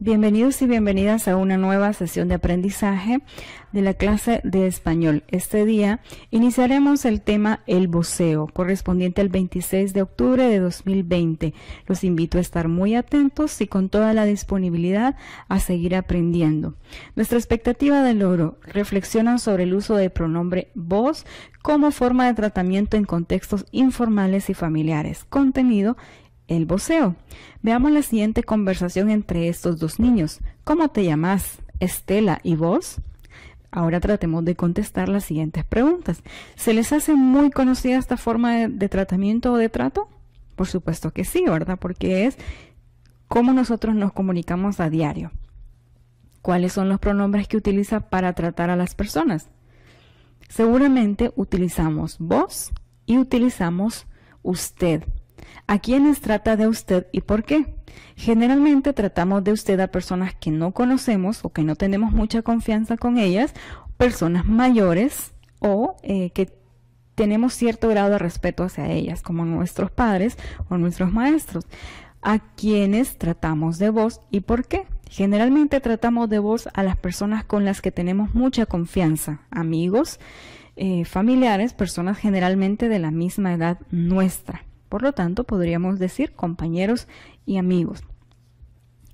Bienvenidos y bienvenidas a una nueva sesión de aprendizaje de la clase de español. Este día iniciaremos el tema el voceo, correspondiente al 26 de octubre de 2020. Los invito a estar muy atentos y con toda la disponibilidad a seguir aprendiendo. Nuestra expectativa del logro reflexionan sobre el uso del pronombre vos como forma de tratamiento en contextos informales y familiares. Contenido el voceo. Veamos la siguiente conversación entre estos dos niños. ¿Cómo te llamas, Estela y vos? Ahora tratemos de contestar las siguientes preguntas. ¿Se les hace muy conocida esta forma de, tratamiento o de trato? Por supuesto que sí, ¿verdad? Porque es cómo nosotros nos comunicamos a diario. ¿Cuáles son los pronombres que utiliza para tratar a las personas? Seguramente utilizamos vos y utilizamos usted. ¿A quiénes trata de usted y por qué? Generalmente tratamos de usted a personas que no conocemos o que no tenemos mucha confianza con ellas, personas mayores o eh, que tenemos cierto grado de respeto hacia ellas, como nuestros padres o nuestros maestros. ¿A quiénes tratamos de vos y por qué? Generalmente tratamos de vos a las personas con las que tenemos mucha confianza, amigos, eh, familiares, personas generalmente de la misma edad nuestra. Por lo tanto, podríamos decir compañeros y amigos.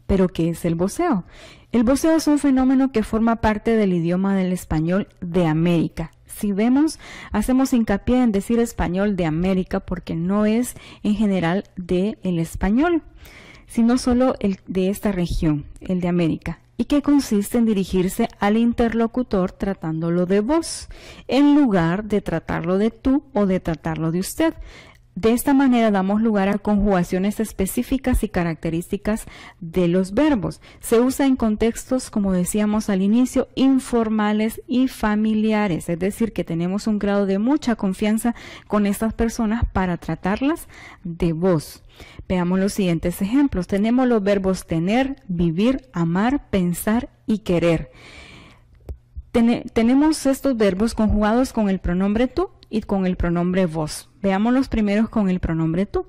Pero, ¿qué es el voceo? El voceo es un fenómeno que forma parte del idioma del español de América, si vemos, hacemos hincapié en decir español de América porque no es en general de el español, sino solo el de esta región, el de América, y que consiste en dirigirse al interlocutor tratándolo de vos, en lugar de tratarlo de tú o de tratarlo de usted. De esta manera damos lugar a conjugaciones específicas y características de los verbos. Se usa en contextos, como decíamos al inicio, informales y familiares, es decir, que tenemos un grado de mucha confianza con estas personas para tratarlas de voz. Veamos los siguientes ejemplos. Tenemos los verbos tener, vivir, amar, pensar y querer tenemos estos verbos conjugados con el pronombre tú y con el pronombre vos. Veamos los primeros con el pronombre tú.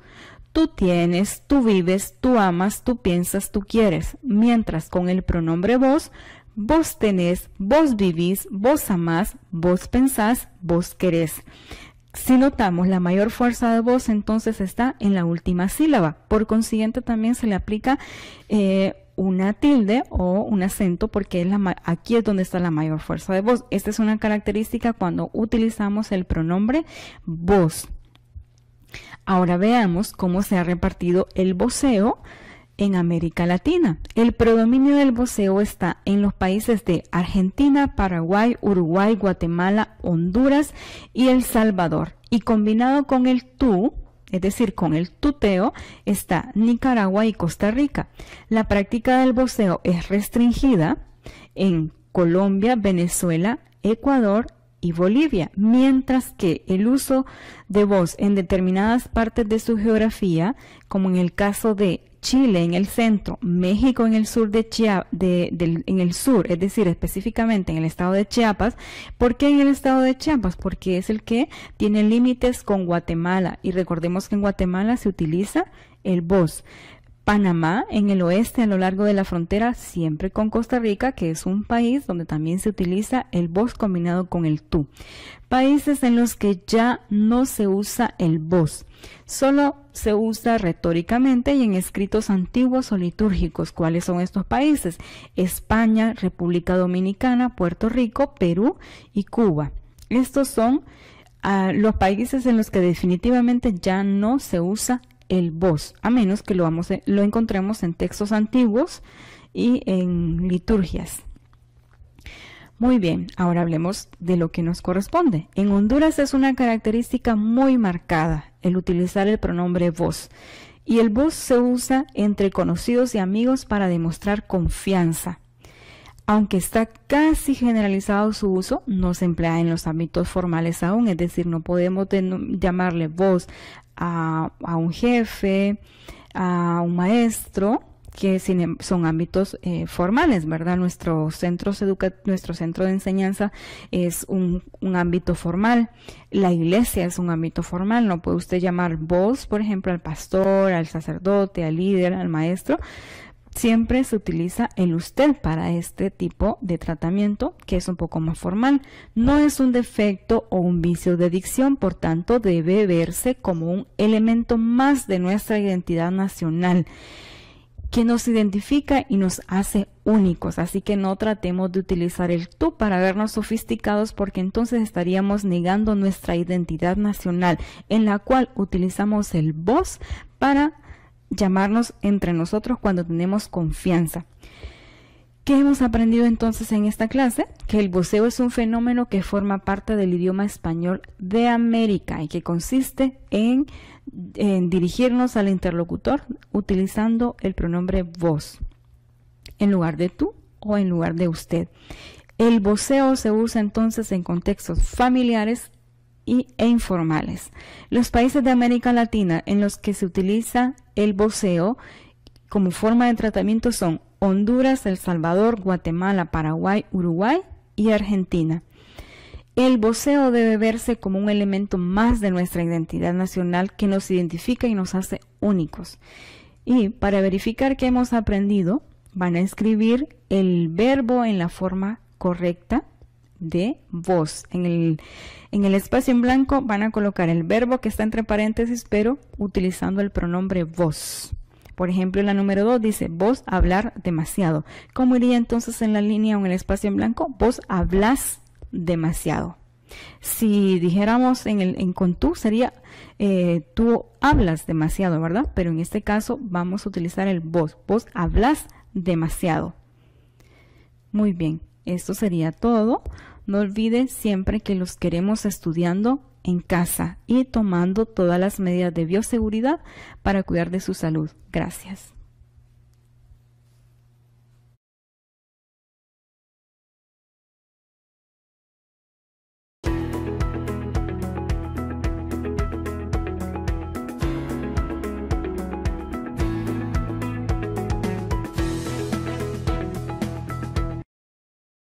Tú tienes, tú vives, tú amas, tú piensas, tú quieres. Mientras con el pronombre vos, vos tenés, vos vivís, vos amás, vos pensás, vos querés. Si notamos, la mayor fuerza de vos, entonces está en la última sílaba. Por consiguiente, también se le aplica eh, una tilde o un acento porque la, aquí es donde está la mayor fuerza de voz. Esta es una característica cuando utilizamos el pronombre voz. Ahora veamos cómo se ha repartido el voceo en América Latina. El predominio del voceo está en los países de Argentina, Paraguay, Uruguay, Guatemala, Honduras y El Salvador. Y combinado con el tú, es decir, con el tuteo, está Nicaragua y Costa Rica. La práctica del boxeo es restringida en Colombia, Venezuela, Ecuador y Bolivia, mientras que el uso de voz en determinadas partes de su geografía, como en el caso de Chile en el centro, México en el sur de Chiapas, de, en el sur, es decir, específicamente en el estado de Chiapas. ¿Por qué en el estado de Chiapas? Porque es el que tiene límites con Guatemala y recordemos que en Guatemala se utiliza el BOS. Panamá en el oeste a lo largo de la frontera, siempre con Costa Rica, que es un país donde también se utiliza el vos combinado con el tú. Países en los que ya no se usa el vos, solo se usa retóricamente y en escritos antiguos o litúrgicos. ¿Cuáles son estos países? España, República Dominicana, Puerto Rico, Perú y Cuba. Estos son ah, los países en los que definitivamente ya no se usa el vos, a menos que lo, vamos, lo encontremos en textos antiguos y en liturgias. Muy bien, ahora hablemos de lo que nos corresponde. En Honduras es una característica muy marcada el utilizar el pronombre vos. Y el vos se usa entre conocidos y amigos para demostrar confianza. Aunque está casi generalizado su uso, no se emplea en los ámbitos formales aún, es decir, no podemos llamarle vos a, un jefe, a un maestro, que em, son ámbitos eh, formales, ¿verdad? Nuestros centros nuestro centro de enseñanza es un, ámbito formal, la iglesia es un ámbito formal, no puede usted llamar vos, por ejemplo, al pastor, al sacerdote, al líder, al maestro, siempre se utiliza el usted para este tipo de tratamiento que es un poco más formal. No es un defecto o un vicio de adicción, por tanto debe verse como un elemento más de nuestra identidad nacional que nos identifica y nos hace únicos. Así que no tratemos de utilizar el tú para vernos sofisticados porque entonces estaríamos negando nuestra identidad nacional en la cual utilizamos el vos para llamarnos entre nosotros cuando tenemos confianza. ¿Qué hemos aprendido entonces en esta clase? Que el voceo es un fenómeno que forma parte del idioma español de América y que consiste en, dirigirnos al interlocutor utilizando el pronombre vos en lugar de tú o en lugar de usted. El voceo se usa entonces en contextos familiares e informales. Los países de América Latina en los que se utiliza el voceo como forma de tratamiento son Honduras, El Salvador, Guatemala, Paraguay, Uruguay y Argentina. El voceo debe verse como un elemento más de nuestra identidad nacional que nos identifica y nos hace únicos. Y para verificar que hemos aprendido, van a escribir el verbo en la forma correcta de vos. En el, en el espacio en blanco van a colocar el verbo que está entre paréntesis, pero utilizando el pronombre vos. Por ejemplo, la número 2 dice, vos hablar demasiado. ¿Cómo iría entonces en la línea o en el espacio en blanco? Vos hablas demasiado. Si dijéramos en, el, en con tú sería eh, tú hablas demasiado, ¿verdad? Pero en este caso vamos a utilizar el vos. Vos hablas demasiado. Muy bien, esto sería todo. No olvide siempre que los queremos estudiando en casa y tomando todas las medidas de bioseguridad para cuidar de su salud. Gracias.